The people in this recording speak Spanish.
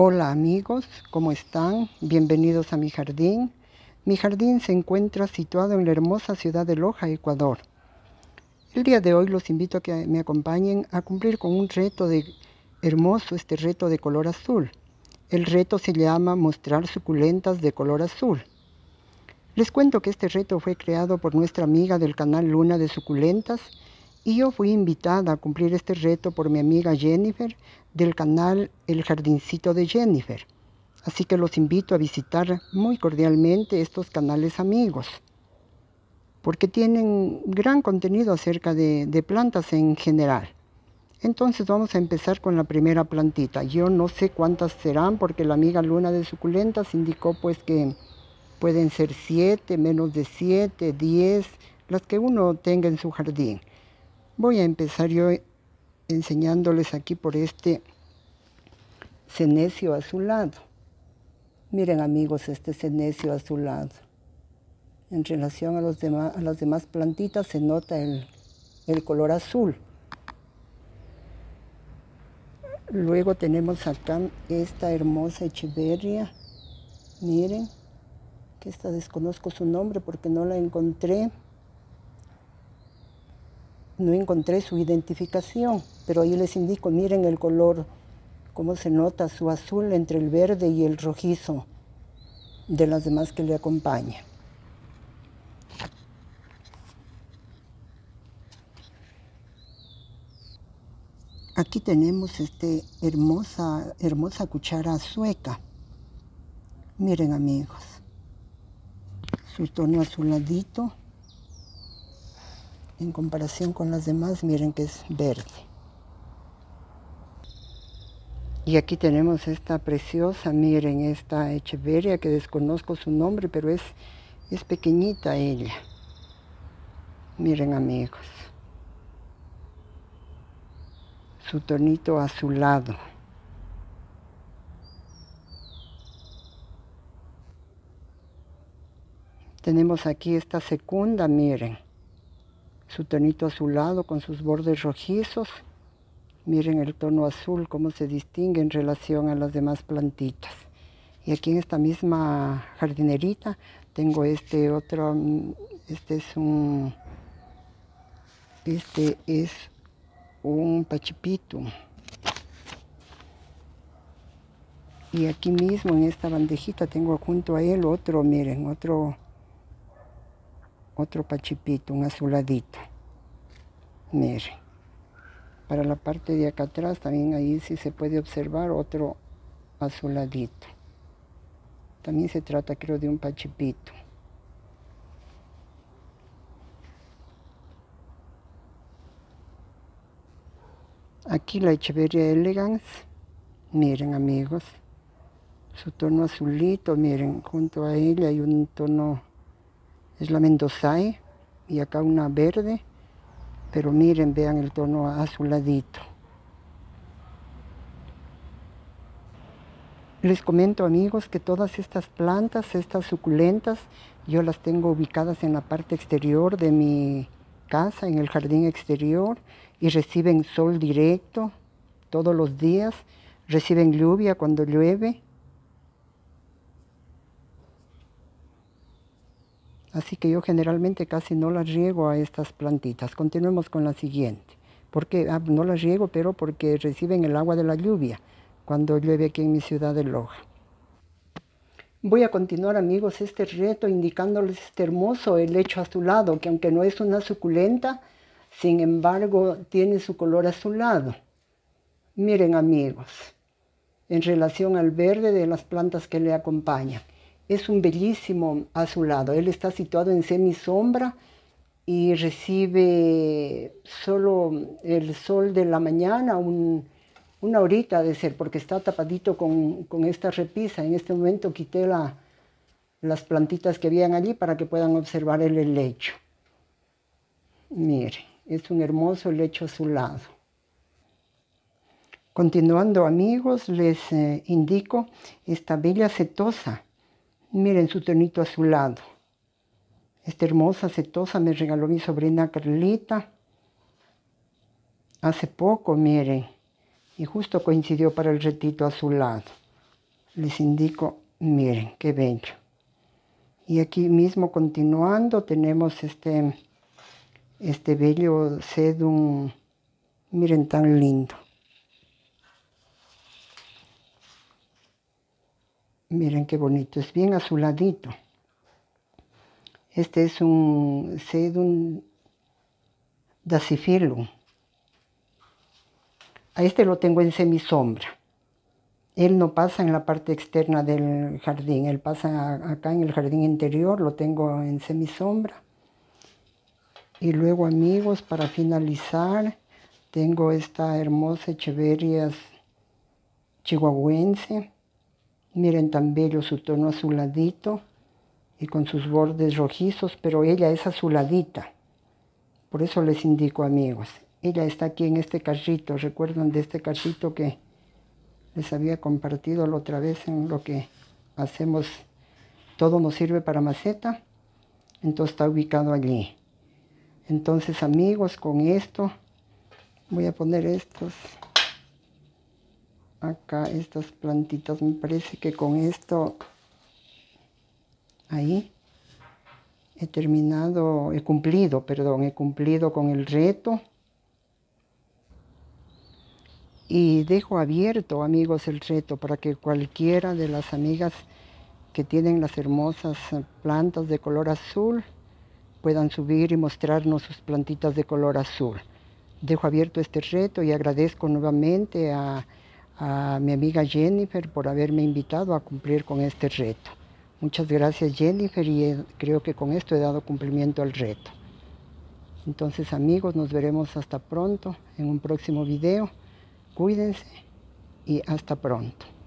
Hola amigos, ¿cómo están? Bienvenidos a mi jardín. Mi jardín se encuentra situado en la hermosa ciudad de Loja, Ecuador. El día de hoy los invito a que me acompañen a cumplir con un reto de hermoso, este reto de color azul. El reto se llama mostrar suculentas de color azul. Les cuento que este reto fue creado por nuestra amiga del canal Luna de Suculentas, y yo fui invitada a cumplir este reto por mi amiga Jennifer del canal El Jardincito de Jennifer. Así que los invito a visitar muy cordialmente estos canales amigos, porque tienen gran contenido acerca de, plantas en general. Entonces vamos a empezar con la primera plantita. Yo no sé cuántas serán porque la amiga Luna de Suculentas indicó pues que pueden ser siete menos de 7, 10, las que uno tenga en su jardín. Voy a empezar yo enseñándoles aquí por este cenecio azulado. Miren amigos, este cenecio azulado. En relación a, los a las demás plantitas se nota el, el color azul. Luego tenemos acá esta hermosa echeverria. Miren, que esta desconozco su nombre porque no la encontré no encontré su identificación, pero ahí les indico, miren el color, cómo se nota su azul entre el verde y el rojizo de las demás que le acompañan. Aquí tenemos este hermosa, hermosa cuchara sueca. Miren amigos, su tono azuladito en comparación con las demás, miren que es verde. Y aquí tenemos esta preciosa, miren, esta echeveria que desconozco su nombre, pero es, es pequeñita ella. Miren amigos, su tonito azulado. Tenemos aquí esta segunda, miren su tonito azulado con sus bordes rojizos. Miren el tono azul, cómo se distingue en relación a las demás plantitas. Y aquí en esta misma jardinerita tengo este otro, mm, este es un, este es un pachipito. Y aquí mismo en esta bandejita tengo junto a él otro, miren, otro otro pachipito, un azuladito. Miren. Para la parte de acá atrás también ahí sí se puede observar otro azuladito. También se trata creo de un pachipito. Aquí la Echeveria Elegance, miren amigos, su tono azulito, miren, junto a él hay un tono es la mendozae ¿eh? y acá una verde, pero miren, vean el tono azuladito. Les comento amigos que todas estas plantas, estas suculentas, yo las tengo ubicadas en la parte exterior de mi casa, en el jardín exterior, y reciben sol directo todos los días, reciben lluvia cuando llueve, Así que yo generalmente casi no las riego a estas plantitas. Continuemos con la siguiente. Porque ah, no las riego, pero porque reciben el agua de la lluvia cuando llueve aquí en mi ciudad de Loja. Voy a continuar amigos este reto indicándoles este hermoso helecho azulado, que aunque no es una suculenta, sin embargo tiene su color azulado. Miren amigos, en relación al verde de las plantas que le acompañan es un bellísimo azulado. Él está situado en semi sombra y recibe solo el sol de la mañana, una horita de ser, porque está tapadito con, esta repisa. En este momento quité la, las plantitas que habían allí para que puedan observar el lecho Mire, es un hermoso lecho azulado. Continuando amigos, les eh, indico esta bella cetosa Miren su tonito azulado. Esta hermosa setosa me regaló mi sobrina Carlita hace poco, miren. Y justo coincidió para el retito azulado. Les indico, miren, qué bello. Y aquí mismo continuando tenemos este, este bello sedum, miren tan lindo. Miren qué bonito, es bien azuladito. Este es un sedum dacifilum. A este lo tengo en semisombra. Él no pasa en la parte externa del jardín, él pasa acá en el jardín interior, lo tengo en semisombra. Y luego amigos, para finalizar, tengo esta hermosa Echeveria chihuahuense Miren tan bello su tono azuladito y con sus bordes rojizos, pero ella es azuladita. Por eso les indico, amigos. Ella está aquí en este carrito. Recuerdan de este carrito que les había compartido la otra vez en lo que hacemos. Todo nos sirve para maceta. Entonces está ubicado allí. Entonces, amigos, con esto voy a poner estos acá estas plantitas. Me parece que con esto, ahí, he terminado, he cumplido, perdón, he cumplido con el reto. Y dejo abierto, amigos, el reto para que cualquiera de las amigas que tienen las hermosas plantas de color azul puedan subir y mostrarnos sus plantitas de color azul. Dejo abierto este reto y agradezco nuevamente a a mi amiga Jennifer por haberme invitado a cumplir con este reto. Muchas gracias Jennifer y eh, creo que con esto he dado cumplimiento al reto. Entonces amigos, nos veremos hasta pronto en un próximo video. Cuídense y hasta pronto.